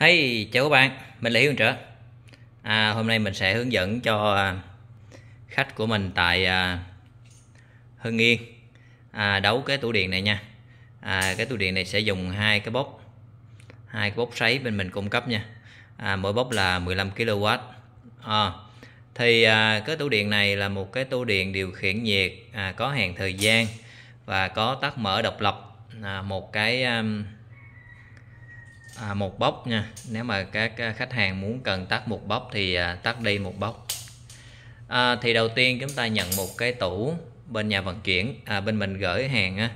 Hey, chào các bạn, mình là Hiếu Trở à, Hôm nay mình sẽ hướng dẫn cho khách của mình tại à, Hưng Yên à, đấu cái tủ điện này nha à, Cái tủ điện này sẽ dùng hai cái bốc hai cái bốc sấy bên mình cung cấp nha à, Mỗi bốc là 15 kW à, Thì à, cái tủ điện này là một cái tủ điện điều khiển nhiệt à, có hàng thời gian và có tắt mở độc lập à, một cái um, à, một bốc nha nếu mà các khách hàng muốn cần tắt một bốc thì à, tắt đi một bốc. à, thì đầu tiên chúng ta nhận một cái tủ bên nhà vận chuyển à, bên mình gửi hàng á,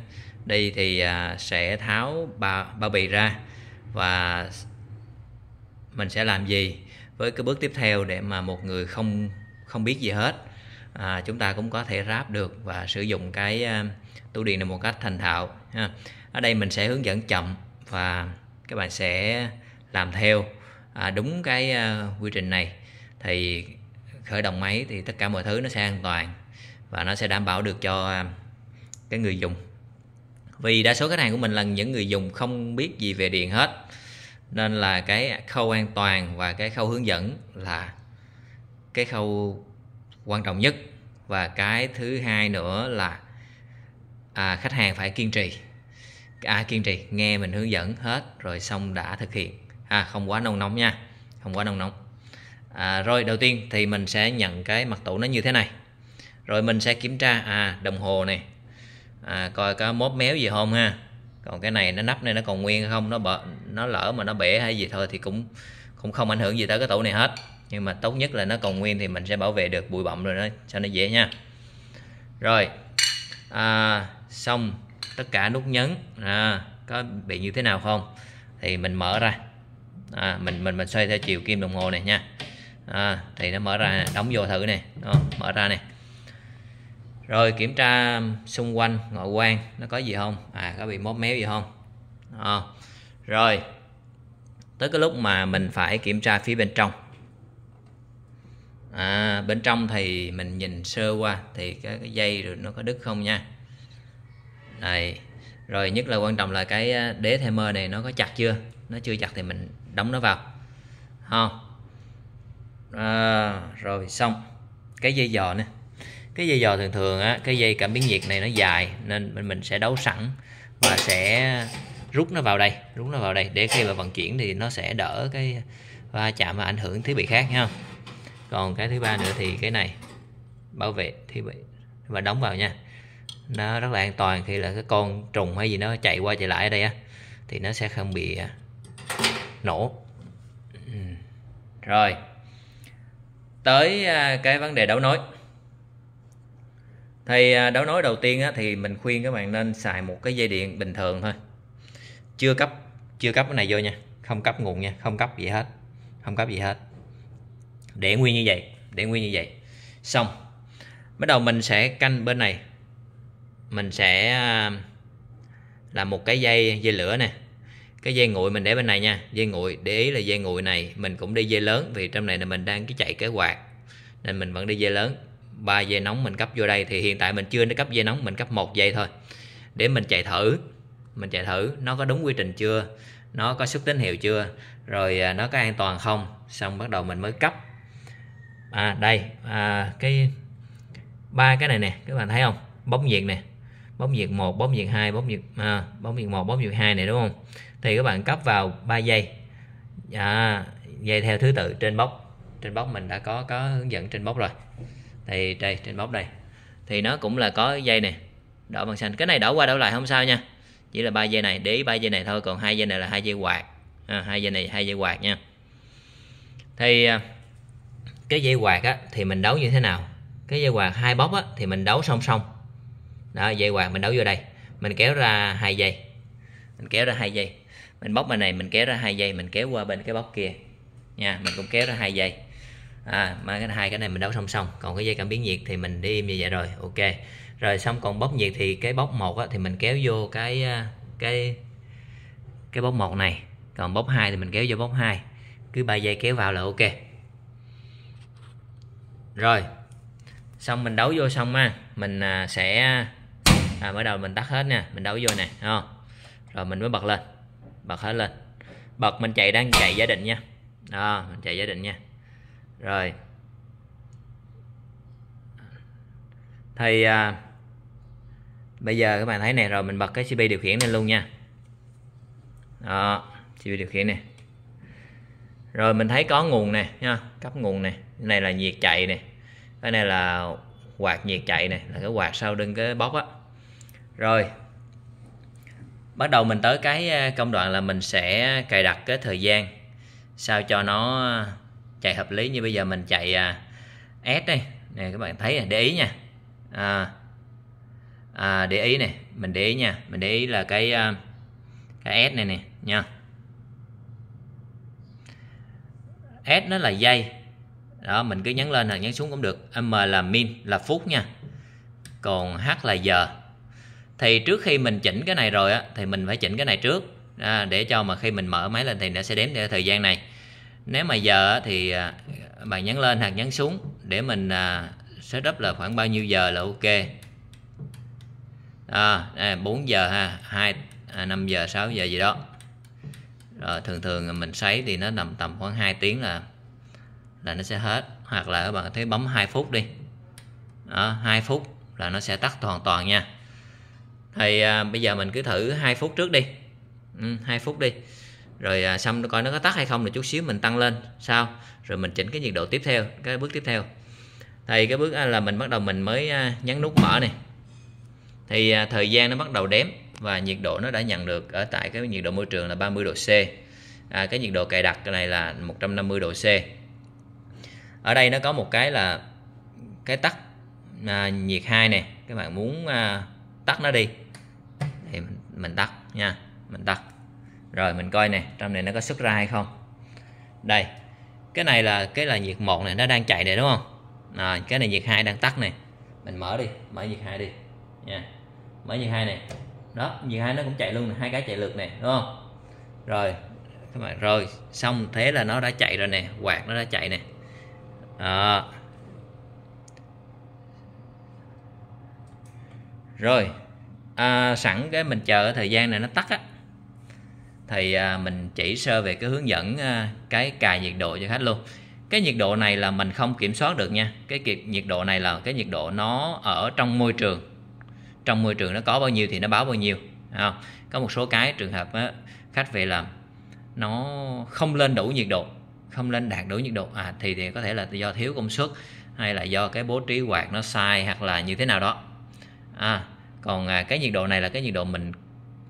đi thì à, sẽ tháo bao, bao bì ra và mình sẽ làm gì với cái bước tiếp theo để mà một người không không biết gì hết à, chúng ta cũng có thể ráp được và sử dụng cái à, tủ điện này một cách thành thạo ha. ở đây mình sẽ hướng dẫn chậm và các bạn sẽ làm theo à, đúng cái à, quy trình này thì khởi động máy thì tất cả mọi thứ nó sẽ an toàn và nó sẽ đảm bảo được cho à, cái người dùng vì đa số khách hàng của mình là những người dùng không biết gì về điện hết nên là cái khâu an toàn và cái khâu hướng dẫn là cái khâu quan trọng nhất và cái thứ hai nữa là à, khách hàng phải kiên trì à, kiên trì nghe mình hướng dẫn hết rồi xong đã thực hiện à, không quá nông nóng nha không quá nông nóng à, rồi đầu tiên thì mình sẽ nhận cái mặt tủ nó như thế này rồi mình sẽ kiểm tra à đồng hồ này à, coi có mốt méo gì không ha còn cái này nó nắp này nó còn nguyên không nó bợ nó lỡ mà nó bể hay gì thôi thì cũng cũng không ảnh hưởng gì tới cái tủ này hết nhưng mà tốt nhất là nó còn nguyên thì mình sẽ bảo vệ được bụi bặm rồi đó cho nó dễ nha rồi à, xong tất cả nút nhấn à, có bị như thế nào không thì mình mở ra à, mình mình mình xoay theo chiều kim đồng hồ này nha à, thì nó mở ra này. đóng vô thử này Đó, mở ra này rồi kiểm tra xung quanh ngoại quan nó có gì không à có bị móp méo gì không à, rồi tới cái lúc mà mình phải kiểm tra phía bên trong à, bên trong thì mình nhìn sơ qua thì cái, cái dây rồi nó có đứt không nha Đấy. Rồi nhất là quan trọng là cái à, đế timer này nó có chặt chưa? Nó chưa chặt thì mình đóng nó vào. Không. À, rồi xong. Cái dây giò nè. Cái dây giò thường thường á, cái dây cảm biến nhiệt này nó dài nên mình mình sẽ đấu sẵn và sẽ rút nó vào đây, rút nó vào đây để khi mà vận chuyển thì nó sẽ đỡ cái va chạm và ảnh hưởng thiết bị khác ha. Còn cái thứ ba nữa thì cái này bảo vệ thiết bị và đóng vào nha nó rất là an toàn khi là cái con trùng hay gì nó chạy qua chạy lại ở đây á thì nó sẽ không bị à, nổ ừ. rồi tới à, cái vấn đề đấu nối thì à, đấu nối đầu tiên á, thì mình khuyên các bạn nên xài một cái dây điện bình thường thôi chưa cấp chưa cấp cái này vô nha không cấp nguồn nha không cấp gì hết không cấp gì hết để nguyên như vậy để nguyên như vậy xong bắt đầu mình sẽ canh bên này mình sẽ à, làm một cái dây dây lửa nè cái dây nguội mình để bên này nha dây nguội để ý là dây nguội này mình cũng đi dây lớn vì trong này là mình đang cái chạy cái quạt nên mình vẫn đi dây lớn ba dây nóng mình cấp vô đây thì hiện tại mình chưa cấp dây nóng mình cấp một dây thôi để mình chạy thử mình chạy thử nó có đúng quy trình chưa nó có xuất tín hiệu chưa rồi à, nó có an toàn không xong bắt đầu mình mới cấp à đây à, cái ba cái này nè các bạn thấy không bóng nhiệt nè bấm diệt 1 bấm diệt 2 bấm diệt à, bấm diệt 1 bấm diệt 2 này đúng không thì các bạn cấp vào 3 giây à, dây theo thứ tự trên bóc trên bóc mình đã có có hướng dẫn trên bóc rồi thì đây trên bóc đây thì nó cũng là có dây nè đỏ bằng xanh cái này đỏ qua đảo lại không sao nha chỉ là ba dây này để ý ba dây này thôi còn hai dây này là hai dây quạt à, hai dây này hai dây quạt nha thì à, cái dây quạt á, thì mình đấu như thế nào cái dây quạt hai bóc á, thì mình đấu song song đó dây hoàng mình đấu vô đây mình kéo ra hai dây mình kéo ra hai dây mình bóc bên này mình kéo ra hai dây mình kéo qua bên cái bóc kia nha mình cũng kéo ra hai dây à, mà cái hai cái này mình đấu song song còn cái dây cảm biến nhiệt thì mình đi im như vậy rồi ok rồi xong còn bóc nhiệt thì cái bóc một thì mình kéo vô cái à, cái cái bóc một này còn bóc hai thì mình kéo vô bóc hai cứ ba dây kéo vào là ok rồi xong mình đấu vô xong á mình à, sẽ à, mới đầu mình tắt hết nè, mình đâu vô nè không rồi mình mới bật lên bật hết lên bật mình chạy đang chạy gia đình nha đó mình chạy gia đình nha rồi thì à, bây giờ các bạn thấy nè, rồi mình bật cái cp điều khiển lên luôn nha đó cp điều khiển nè rồi mình thấy có nguồn nè nha cấp nguồn nè cái này là nhiệt chạy nè cái này là quạt nhiệt chạy nè là cái quạt sau lưng cái bóc á rồi bắt đầu mình tới cái ờ, công đoạn là mình sẽ cài đặt cái thời gian sao cho nó chạy hợp lý như bây giờ mình chạy à, S đây nè các bạn thấy này, để ý nha à, à, để ý này mình để ý nha mình để ý là cái ờ, cái S này nè nha S nó là giây, đó mình cứ nhấn lên hoặc nhấn xuống cũng được M là min là phút nha còn H là giờ thì trước khi mình chỉnh cái này rồi á thì mình phải chỉnh cái này trước à, để cho mà khi mình mở máy lên thì nó sẽ đếm theo thời gian này nếu mà giờ thì à, bạn nhấn lên hoặc nhấn xuống để mình à, setup là khoảng bao nhiêu giờ là ok à, à 4 giờ ha 2 à, 5 giờ 6 giờ gì đó rồi thường thường mình sấy thì nó nằm tầm khoảng 2 tiếng là là nó sẽ hết hoặc là các bạn thấy bấm 2 phút đi đó, 2 phút là nó sẽ tắt hoàn toàn nha thì à, bây giờ mình cứ thử 2 phút trước đi ừ, 2 phút đi rồi à, xong coi nó có tắt hay không rồi chút xíu mình tăng lên sao rồi mình chỉnh cái nhiệt độ tiếp theo cái bước tiếp theo thì cái bước là mình bắt đầu mình mới à, nhấn nút mở này thì à, thời gian nó bắt đầu đếm và nhiệt độ nó đã nhận được ở tại cái nhiệt độ môi trường là 30 độ C à, cái nhiệt độ cài đặt cái này là 150 độ C ở đây nó có một cái là cái tắt à, nhiệt 2 này các bạn muốn à, tắt nó đi thì mình, tắt nha mình tắt rồi mình coi nè trong này nó có xuất ra hay không đây cái này là cái là nhiệt một này nó đang chạy này đúng không rồi cái này nhiệt hai đang tắt này mình mở đi mở nhiệt hai đi nha mở nhiệt hai này đó nhiệt hai nó cũng chạy luôn này. hai cái chạy lượt này đúng không rồi các bạn rồi xong thế là nó đã chạy rồi nè quạt nó đã chạy nè à, rồi à, sẵn cái mình chờ thời gian này nó tắt á thì à, mình chỉ sơ về cái hướng dẫn à, cái cài nhiệt độ cho khách luôn cái nhiệt độ này là mình không kiểm soát được nha cái kiệt nhiệt độ này là cái nhiệt độ nó ở trong môi trường trong môi trường nó có bao nhiêu thì nó báo bao nhiêu không? có một số cái trường hợp á, khách về làm nó không lên đủ nhiệt độ không lên đạt đủ nhiệt độ à thì thì có thể là do thiếu công suất hay là do cái bố trí quạt nó sai hoặc là như thế nào đó à, còn à, cái nhiệt độ này là cái nhiệt độ mình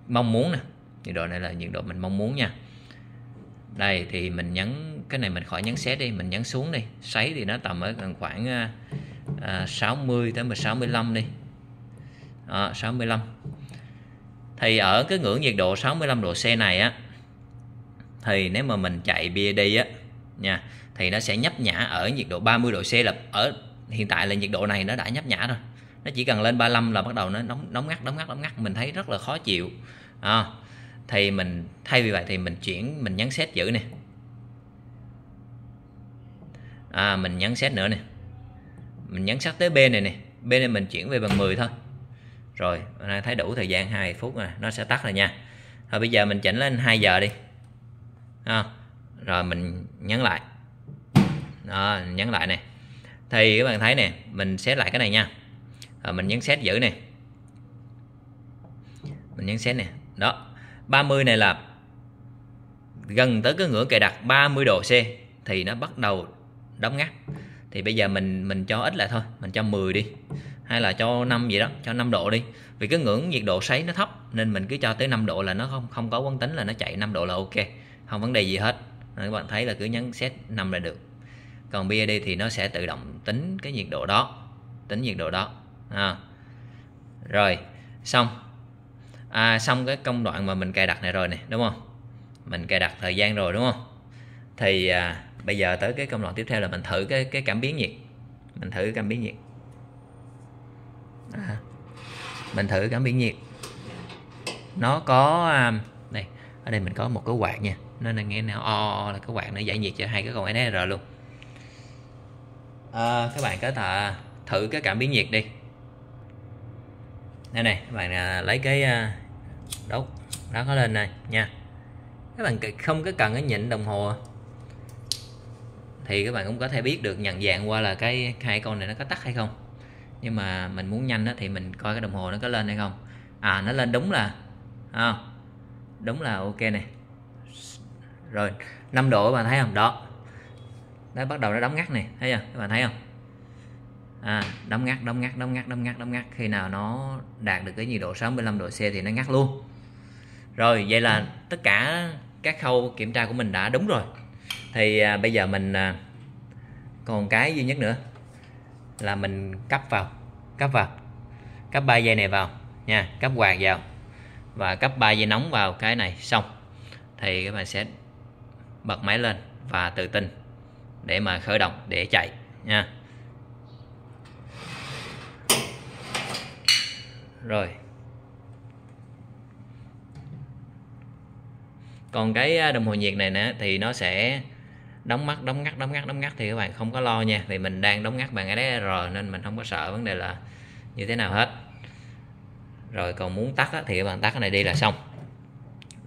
mong muốn nè nhiệt độ này là nhiệt độ mình mong muốn nha đây thì mình nhấn cái này mình khỏi nhấn xét đi mình nhấn xuống đi sấy thì nó tầm ở gần khoảng à, à, 60 tới 65 đi à, 65 thì ở cái ngưỡng nhiệt độ 65 độ C này á thì nếu mà mình chạy bia đi á nha thì nó sẽ nhấp nhả ở nhiệt độ 30 độ C là ở hiện tại là nhiệt độ này nó đã nhấp nhả rồi nó chỉ cần lên 35 là bắt đầu nó nóng nóng ngắt nóng ngắt nóng ngắt mình thấy rất là khó chịu à, thì mình thay vì vậy thì mình chuyển mình nhấn xét giữ nè à, mình nhấn xét nữa nè mình nhấn sát tới bên này nè bên này mình chuyển về bằng 10 thôi rồi thấy đủ thời gian 2 phút rồi nó sẽ tắt rồi nha rồi bây giờ mình chỉnh lên 2 giờ đi à, rồi mình nhấn lại đó, nhấn lại nè thì các bạn thấy nè mình sẽ lại cái này nha à, mình nhấn set giữ này mình nhấn set này đó 30 này là gần tới cái ngưỡng cài đặt 30 độ C thì nó bắt đầu đóng ngắt thì bây giờ mình mình cho ít lại thôi mình cho 10 đi hay là cho 5 gì đó cho 5 độ đi vì cái ngưỡng nhiệt độ sấy nó thấp nên mình cứ cho tới 5 độ là nó không không có quán tính là nó chạy 5 độ là ok không vấn đề gì hết nên các bạn thấy là cứ nhấn set 5 là được còn BID thì nó sẽ tự động tính cái nhiệt độ đó tính nhiệt độ đó à. rồi xong à, xong cái công đoạn mà mình cài đặt này rồi nè đúng không mình cài đặt thời gian rồi đúng không thì à, bây giờ tới cái công đoạn tiếp theo là mình thử cái cái cảm biến nhiệt mình thử cảm biến nhiệt à, mình thử cảm biến nhiệt nó có à, này ở đây mình có một cái quạt nha nên là nghe nào o, là cái quạt nó giải nhiệt cho hai cái con SR luôn à, các bạn có thể thử cái cảm biến nhiệt đi đây này các bạn à, lấy cái à, đốt đó nó lên này nha các bạn không có cần cái nhịn đồng hồ thì các bạn cũng có thể biết được nhận dạng qua là cái hai con này nó có tắt hay không nhưng mà mình muốn nhanh đó, thì mình coi cái đồng hồ nó có lên hay không à nó lên đúng là à, đúng là ok này rồi 5 độ các bạn thấy không đó nó bắt đầu nó đóng ngắt này thấy chưa các bạn thấy không à, đóng ngắt đóng ngắt đóng ngắt đóng ngắt đóng ngắt khi nào nó đạt được cái nhiệt độ 65 độ C thì nó ngắt luôn rồi vậy là tất cả các khâu kiểm tra của mình đã đúng rồi thì à, bây giờ mình à, còn cái duy nhất nữa là mình cấp vào cấp vào cấp 3 dây này vào nha cấp quạt vào và cấp 3 dây nóng vào cái này xong thì các bạn sẽ bật máy lên và tự tin để mà khởi động để chạy nha rồi còn cái à, đồng hồ nhiệt này nữa thì nó sẽ đóng mắt đóng ngắt đóng ngắt đóng ngắt thì các bạn không có lo nha vì mình đang đóng ngắt bằng cái rồi nên mình không có sợ vấn đề là như thế nào hết rồi còn muốn tắt thì các bạn tắt cái này đi là xong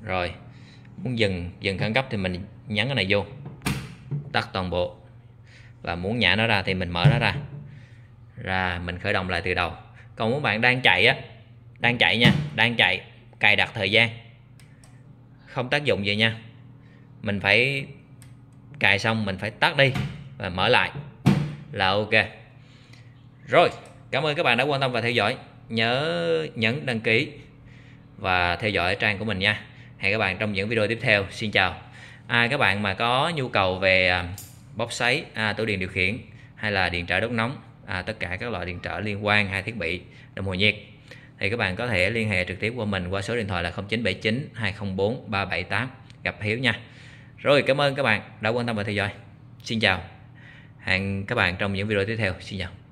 rồi muốn dừng dừng khẩn cấp thì mình nhấn cái này vô tắt toàn bộ và muốn nhả nó ra thì mình mở nó ra ra mình khởi động lại từ đầu còn các bạn đang chạy á đang chạy nha đang chạy cài đặt thời gian không tác dụng gì nha mình phải cài xong mình phải tắt đi và mở lại là ok rồi cảm ơn các bạn đã quan tâm và theo dõi nhớ nhấn đăng ký và theo dõi trang của mình nha hẹn các bạn trong những video tiếp theo xin chào à, các bạn mà có nhu cầu về à, bóp sấy à, tủ điện điều khiển hay là điện trở đốt nóng à, tất cả các loại điện trở liên quan hai thiết bị đồng hồ nhiệt thì các bạn có thể liên hệ trực tiếp qua mình qua số điện thoại là 0979 204 378 gặp Hiếu nha rồi cảm ơn các bạn đã quan tâm và theo dõi xin chào hẹn các bạn trong những video tiếp theo xin chào